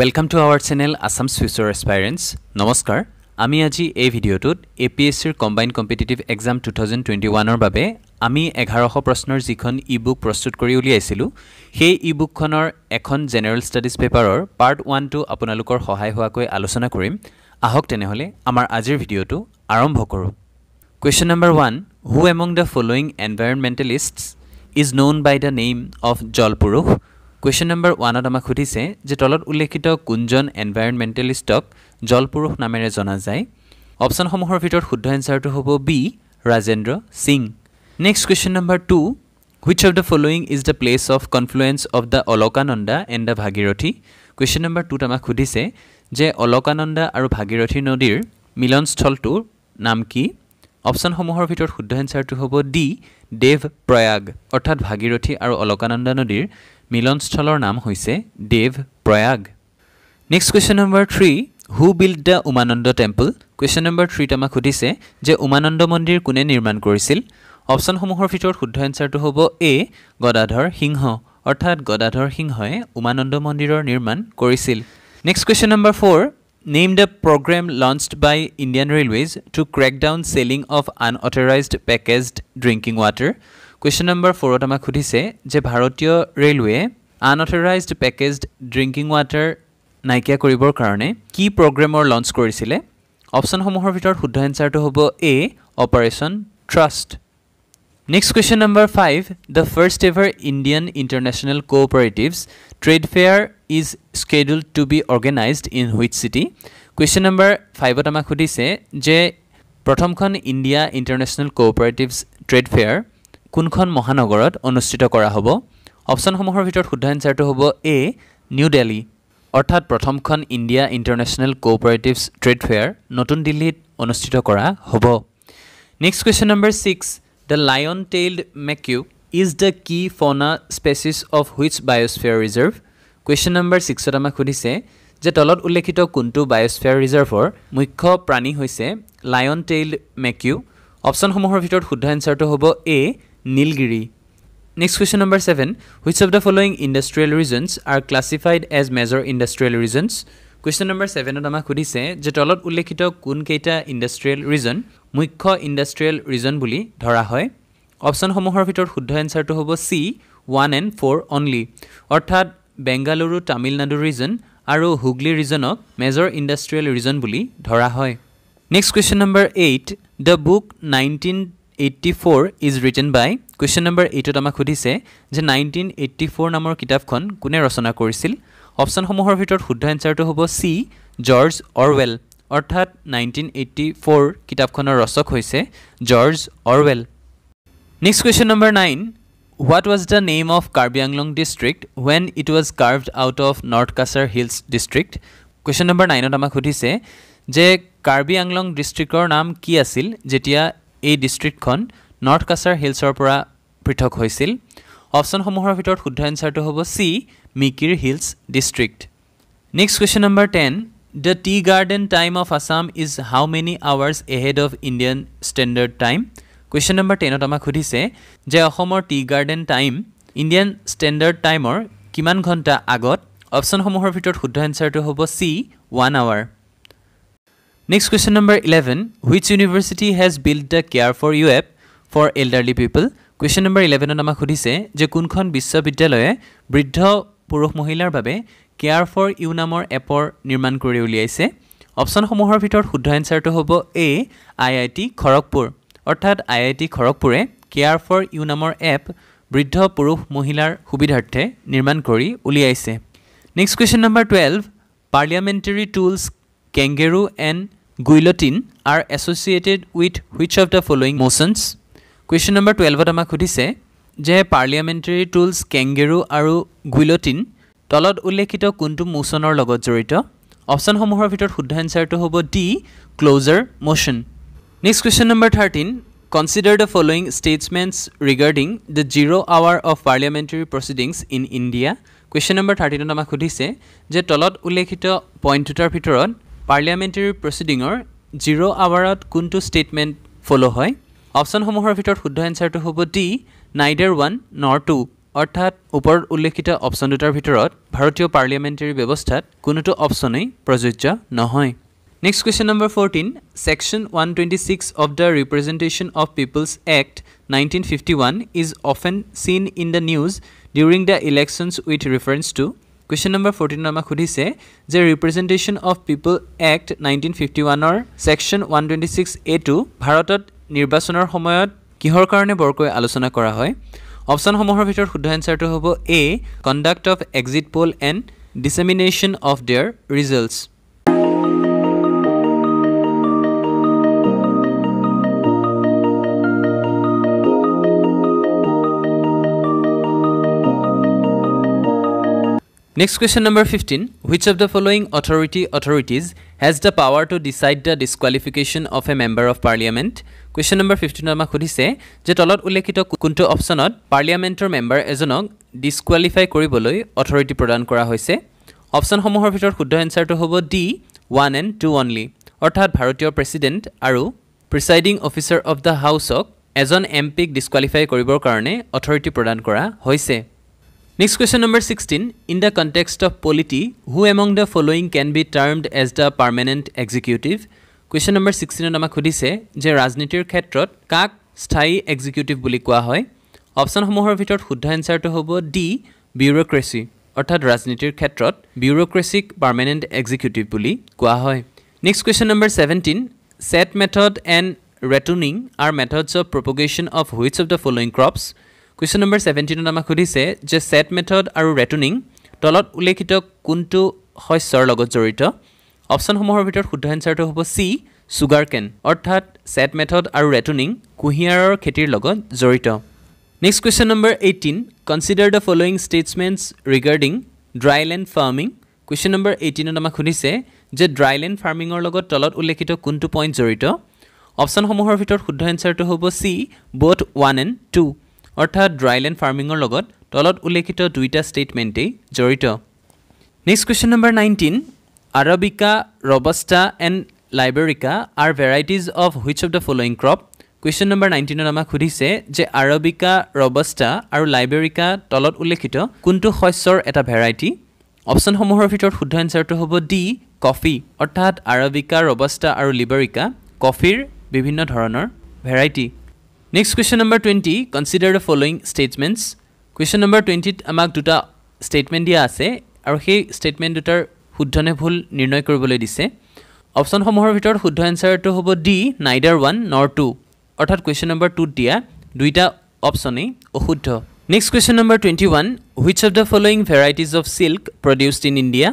welcome to our channel Assam future experience নমস্কাৰ আমি আজি এই ভিডিঅ'টোত A P S C combine competitive exam two thousand twenty ওৱানৰ বাবে আমি এঘাৰশ প্ৰশ্নৰ যিখন ই বুক প্ৰস্তুত কৰি উলিয়াইছিলোঁ সেই ই বুকখনৰ এখন জেনেৰেল ষ্টাডিজ পেপাৰৰ পাৰ্ট ওৱানটো আপোনালোকৰ সহায় হোৱাকৈ আলোচনা কৰিম আহক তেনেহ'লে আমাৰ আজিৰ ভিডিঅ'টো আৰম্ভ কৰোঁ question number one who among the following environmentalists is known by the name of Jalpurush question number ওৱানত আমাক সুধিছে যে তলত উল্লেখিত কোনজন এনভাইৰনমেণ্টেলিষ্টক জলপুৰুষ নামেৰে জনা যায় অপশ্যনসমূহৰ ভিতৰত শুদ্ধ এনচাৰটো হ'ব B Rajendra Singh next question number two which of the following is the place of confluence of the Alaknanda and the Bhagirathi question number টুত আমাক সুধিছে যে অলকানন্দা আৰু ভাগীৰথী নদীৰ মিলনস্থলটোৰ নাম কি অপশ্যনসমূহৰ ভিতৰত শুদ্ধ এনচাৰটো হ'ব ডি দেৱ প্ৰয়াগ অৰ্থাৎ ভাগীৰথী আৰু অলকানন্দা নদীৰ মিলনস্থলৰ নাম হৈছে Devprayag next question number three who build the Umananda temple question number থ্ৰীত আমাক সুধিছে যে উমানন্দ মন্দিৰ কোনে নিৰ্মাণ কৰিছিল অপশ্যনসমূহৰ ভিতৰত শুদ্ধ এনচাৰটো হ'ব এ গদাধৰ সিংহ অৰ্থাৎ গদাধৰ সিংহই উমানন্দ মন্দিৰৰ নিৰ্মাণ কৰিছিল next question number four name the programme launched by Indian railways to crack down selling of unauthorised packaged drinking water question number ফ'ৰত আমাক সুধিছে যে ভাৰতীয় railway unauthorised packaged drinking water নাইকিয়া কৰিবৰ কাৰণে কি প্ৰগ্ৰেমৰ লঞ্চ কৰিছিলে অপশ্যনসমূহৰ ভিতৰত শুদ্ধ এনচাৰটো হ'ব A operation trust next question number five the first ever Indian international cooperatives trade fair is scheduled to be organised in which city question number ফাইভত আমাক সুধিছে যে প্ৰথমখন India international cooperatives trade fair কোনখন মহানগৰত অনুষ্ঠিত কৰা হ'ব অপশ্যনসমূহৰ ভিতৰত শুদ্ধ এনচাৰটো হ'ব এ নিউ দেল্হী অৰ্থাৎ প্ৰথমখন India international cooperatives trade fair নতুন দিল্লীত অনুষ্ঠিত কৰা হ'ব next question number six the lion tailed macaque is the key fauna species of which biosphere reserve question number ছিক্সত আমাক সুধিছে যে তলত উল্লেখিত কোনটো বায়'স্ফেয়াৰ ৰিজাৰ্ভৰ মুখ্য প্ৰাণী হৈছে লায়ন টেইল্ড মেকিউ অপশ্যনসমূহৰ ভিতৰত শুদ্ধ এনচাৰটো হ'ব A Nilgiri next question number seven which of the following industrial regions are classified as major industrial regions question number ছেভেনত আমাক সুধিছে যে তলত উল্লেখিত কোনকেইটা ইণ্ডাষ্ট্ৰিয়েল ৰিজন মুখ্য ইণ্ডাষ্ট্ৰিয়েল ৰিজন বুলি ধৰা হয় অপশ্যনসমূহৰ ভিতৰত শুদ্ধ এনচাৰটো হ'ব C one and four only অৰ্থাৎ বেংগালুৰু তামিলনাডু ৰিজন আৰু হুগলি ৰিজনক মেজৰ ইণ্ডাষ্ট্ৰিয়েল ৰিজন বুলি ধৰা হয় next question number eight the book nineteen eighty four is written by question number এইটত আমাক সুধিছে যে নাইনটিন এইটটি ফ'ৰ নামৰ কিতাপখন কোনে ৰচনা কৰিছিল অপশ্যনসমূহৰ ভিতৰত শুদ্ধ এঞ্চাৰটো হ'ব চি জৰ্জ অৰৱেল অৰ্থাৎ নাইনটিন এইটটি ফ'ৰ কিতাপখনৰ ৰচক হৈছে George Orwell next question number nine what was the name of Karbi Anglong district when it was carved out of north Cachar hills district question number নাইনত আমাক সুধিছে যে কাৰ্বি আংলং ডিষ্ট্ৰিক্টৰ নাম কি আছিল যেতিয়া এই ডিষ্ট্ৰিক্টখন নৰ্থ কাছাৰ হিলছৰ পৰা পৃথক হৈছিল অপশ্যনসমূহৰ ভিতৰত শুদ্ধ এনচাৰটো হ'ব C Mikir hills district next question number ten the tea garden time of Assam is how many hours ahead of Indian standard time question number টেনত আমাক সুধিছে যে অসমৰ tea garden time Indian standard টাইমৰ কিমান ঘণ্টা আগত অপশ্যনসমূহৰ ভিতৰত শুদ্ধ এনচাৰটো হ'ব C one hour next question number eleven which university has build the care for you app for elderly people question number ইলেভেনত আমাক সুধিছে যে কোনখন বিশ্ববিদ্যালয়ে বৃদ্ধ পুৰুষ মহিলাৰ বাবে কেয়াৰ ফৰ ইউ নামৰ এপৰ নিৰ্মাণ কৰি উলিয়াইছে অপশ্যনসমূহৰ ভিতৰত শুদ্ধ এনচাৰটো হ'ব A I I T Kharagpur অৰ্থাৎ আই আই টি খড়গপুৰে কেয়াৰ ফৰ ইউ নামৰ এপ বৃদ্ধ পুৰুষ মহিলাৰ সুবিধাৰ্থে নিৰ্মাণ কৰি উলিয়াইছে next question number twelve parliamentary tools kangaroo and guillotine are associated with which of the following motions question number টুৱেলভত আমাক সুধিছে যে পাৰ্লিয়ামেণ্টেৰী টুলছ কেংগেৰু আৰু গুইলটিন তলত উল্লেখিত কোনটো মোশ্যনৰ লগত জড়িত অপশ্যনসমূহৰ ভিতৰত শুদ্ধ এনচাৰটো হ'ব D closure motion next question number thirteen consider the following statements regarding the zero' hour of parliamentary proceedings in India question number থাৰ্টিনত আমাক সুধিছে যে তলত উল্লেখিত পইণ্ট দুটাৰ ভিতৰত পাৰ্লিয়ামেণ্টেৰী প্ৰচিডিঙৰ জিৰ' আৱাৰত কোনটো ষ্টেটমেণ্ট ফ'ল' হয় অপশ্যনসমূহৰ ভিতৰত শুদ্ধ এনচাৰটো হ'ব D neither one nor two অৰ্থাৎ ওপৰত উল্লেখিত অপশ্যন দুটাৰ ভিতৰত ভাৰতীয় পাৰ্লিয়ামেণ্টেৰী ব্যৱস্থাত কোনোটো অপশ্যনেই প্ৰযোজ্য নহয় next question number fourteen section one twenty six of the representation of people's act nineteen fifty one is often seen in the news during the elections with reference to question number ফৰ্টিনত আমাক সুধিছে যে representation of people act nineteen fifty ওৱানৰ section one twenty six A টু ভাৰতত নিৰ্বাচনৰ সময়ত কিহৰ কাৰণে বৰকৈ আলোচনা কৰা হয় অপশ্যনসমূহৰ ভিতৰত শুদ্ধ এনচাৰটো হ'ব A conduct of exit poll and dissemination of their results next question number fifteen which of the following authority authorities has the power to decide the disqualification of a member of parliament question number ফিফটিনত আমাক সুধিছে যে তলত উল্লেখিত কোনটো অপশ্যনত পাৰ্লিয়ামেণ্টৰ member এজনক ডিছকুৱালিফাই কৰিবলৈ অথৰিটি প্ৰদান কৰা হৈছে অপশ্যনসমূহৰ ভিতৰত শুদ্ধ এনচাৰটো হ'ব D one and two only অৰ্থাৎ ভাৰতীয় প্ৰেচিডেণ্ট আৰু প্ৰিচাইডিং অফিচাৰ অফ দ্য হাউচক এজন এম পিক ডিছকুৱালিফাই কৰিবৰ কাৰণে অথৰিটি প্ৰদান কৰা হৈছে next question number sixteen in the context of polity who among the following can be termed as the permanent executive question number ছিক্সটিনত আমাক সুধিছে যে ৰাজনীতিৰ ক্ষেত্ৰত কাক স্থায়ী এক্সিকিউটিভ বুলি কোৱা হয় অপশ্যনসমূহৰ ভিতৰত শুদ্ধ এনচাৰটো হ'ব ডি বিউৰ'ক্ৰেচি অৰ্থাৎ ৰাজনীতিৰ ক্ষেত্ৰত বিউৰ'ক্ৰেচিক পাৰ্মানেণ্ট এক্সিকিউটিভ বুলি কোৱা হয় next question number seventeen sett method and ratooning are methods of propagation of which of the following crops question number ছেভেণ্টিনত আমাক সুধিছে যে ছেট মেথড আৰু ৰেটনিং তলত উল্লেখিত কোনটো শস্যৰ লগত জড়িত অপশ্যনসমূহৰ ভিতৰত শুদ্ধ এনচাৰটো হ'ব চি চুগাৰ কেন অৰ্থাৎ ছেট মেথড আৰু ৰেটনিং কুঁহিয়াৰৰ খেতিৰ লগত জড়িত next question number eighteen consider the following statements regarding dryland farming question number এইটিনত আমাক সুধিছে যে ড্ৰাইলেণ্ড ফাৰ্মিঙৰ লগত তলত উল্লেখিত কোনটো পইণ্ট জড়িত অপশ্যনসমূহৰ ভিতৰত শুদ্ধ এনচাৰটো হ'ব C both one and two অৰ্থাৎ ড্ৰাইলেণ্ড ফাৰ্মিঙৰ লগত তলত উল্লেখিত দুইটা ষ্টেটমেণ্টেই জড়িত next question number nineteen arabica robusta and liberica are varieties of which of the following crop question number নাইনটিনত আমাক সুধিছে যে আৰবিকা ৰবষ্টা আৰু লাইব্ৰেৰিকা তলত উল্লেখিত কোনটো শস্যৰ এটা ভেৰাইটি অপশ্যনসমূহৰ ভিতৰত শুদ্ধ এনচাৰটো হ'ব ডি কফি অৰ্থাৎ আৰবিকা ৰবষ্টা আৰু লিবেৰিকা কফিৰ বিভিন্ন ধৰণৰ variety next question number twenty consider the following statements question number টুৱেণ্টিত আমাক দুটা ষ্টেটমেণ্ট দিয়া আছে আৰু সেই ষ্টেটমেণ্ট দুটাৰ শুদ্ধ নে ভুল নিৰ্ণয় কৰিবলৈ দিছে অপশ্যনসমূহৰ ভিতৰত শুদ্ধ এনচাৰটো হ'ব D neither one nor two অৰ্থাৎ কুৱেশ্যন নম্বৰ টুত দিয়া দুইটা অপশ্যনেই অশুদ্ধ next question number twenty one which of the following varieties of silk produced in India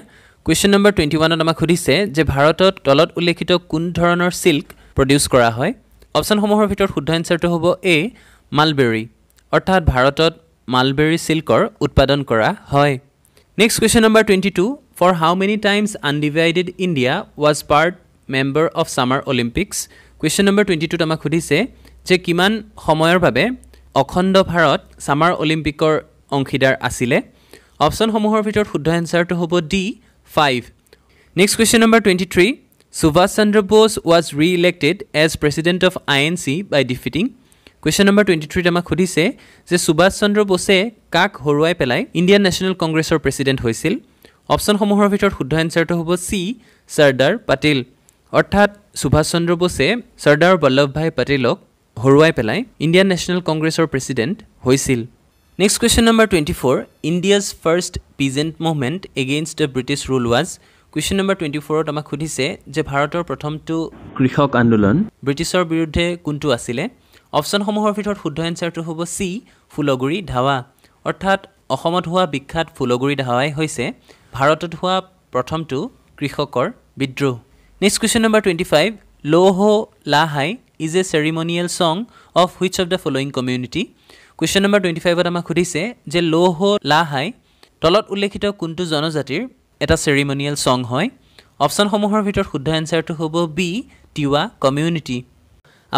question number twenty ওৱানত আমাক সুধিছে যে ভাৰতত তলত উল্লেখিত কোন ধৰণৰ চিল্ক প্ৰডিউচ কৰা হয় অপশ্যনসমূহৰ ভিতৰত শুদ্ধ এনচাৰটো হ'ব এ মালবেৰী অৰ্থাৎ ভাৰতত মালবেৰী চিল্কৰ উৎপাদন কৰা হয় next question number twenty two for how many times undivided India was part member of summer Olympics question number twenty টুত আমাক সুধিছে যে কিমান সময়ৰ বাবে অখণ্ড ভাৰত ছামাৰ অলিম্পিকৰ অংশীদাৰ আছিলে অপশ্যনসমূহৰ ভিতৰত শুদ্ধ এনচাৰটো হ'ব D five next question number twenty three Subhash Chandra Bose was re-elected as president of INC by defeating question number twenty থ্ৰীত আমাক সুধিছে যে সুভাষ চন্দ্ৰ বোছে কাক হৰুৱাই পেলাই ইণ্ডিয়ান নেশ্যনেল কংগ্ৰেছৰ প্ৰেছিডেণ্ট হৈছিল অপশ্যনসমূহৰ ভিতৰত শুদ্ধ এনচাৰটো হ'ব চি চৰ্দাৰ পাটিল অৰ্থাৎ সুভাষ চন্দ্ৰ বোছে চৰ্দাৰ বল্লভভাই পাটিলক হৰুৱাই পেলাই ইণ্ডিয়ান নেশ্যনেল কংগ্ৰেছৰ প্ৰেছিডেণ্ট হৈছিল next question number twenty four India's first peasant movement against the British rule was question number twenty ফ'ৰত আমাক সুধিছে যে ভাৰতৰ প্ৰথমটো কৃষক আন্দোলন ব্ৰিটিছৰ বিৰুদ্ধে কোনটো আছিলে অপশ্যনসমূহৰ ভিতৰত শুদ্ধ এনচাৰটো হ'ব চি ফুলগুৰি ধাৱা অৰ্থাৎ অসমত হোৱা বিখ্যাত ফুলগুৰি ধাৱাই হৈছে ভাৰতত হোৱা প্ৰথমটো কৃষকৰ বিদ্ৰোহ next question number twenty five ল' হো লা হাই is a ceremonial song of which of the following community question number twenty ফাইভত আমাক সুধিছে যে ল' হো লা হাই তলত উল্লেখিত কোনটো জনজাতিৰ এটা চেৰিমনিয়েল ছং হয় অপশ্যনসমূহৰ ভিতৰত শুদ্ধ এনচাৰটো হ'ব বি টিৱা কমিউনিটি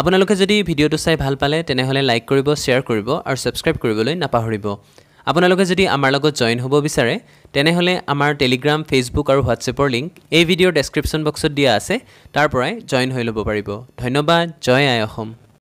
আপোনালোকে যদি ভিডিঅ'টো চাই ভাল পালে তেনেহ'লে লাইক কৰিব শ্বেয়াৰ কৰিব আৰু ছাবস্ক্ৰাইব কৰিবলৈ নাপাহৰিব আপোনালোকে যদি আমাৰ লগত জইন হ'ব বিচাৰে তেনেহ'লে আমাৰ টেলিগ্ৰাম ফেচবুক আৰু হোৱাটছএপৰ লিংক এই ভিডিঅ'ৰ ডেছক্ৰিপশ্যন বক্সত দিয়া আছে তাৰ পৰাই জইন হৈ ল'ব পাৰিব ধন্যবাদ জয় আই অসম